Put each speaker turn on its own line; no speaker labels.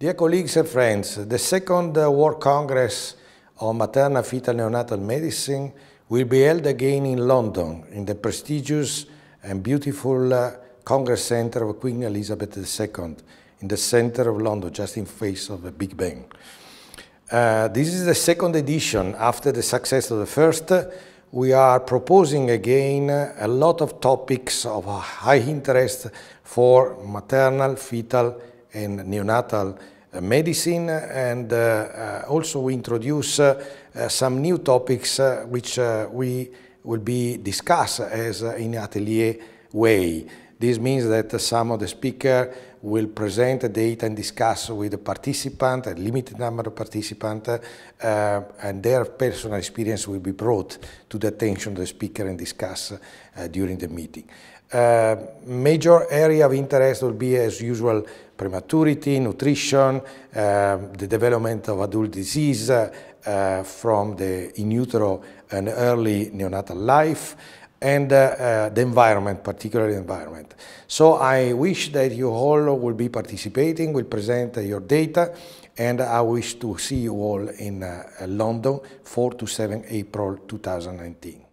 Dear colleagues and friends, the second World Congress on Maternal Fetal Neonatal Medicine will be held again in London in the prestigious and beautiful uh, Congress Center of Queen Elizabeth II in the center of London, just in face of the Big Bang. Uh, this is the second edition after the success of the first. We are proposing again a lot of topics of high interest for maternal fetal in neonatal uh, medicine and uh, uh, also we introduce some new topics which we will be discussed as in atelier way. This means that some of the speaker will present the data and discuss with the participant, a limited number of participants, uh, and their personal experience will be brought to the attention of the speaker and discussed uh, during the meeting. Uh, major area of interest will be, as usual, prematurity, nutrition, uh, the development of adult disease uh, from the in utero and early neonatal life, and uh, uh, the environment, particularly environment. So I wish that you all will be participating, will present your data, and I wish to see you all in uh, London 4 to 7 April 2019.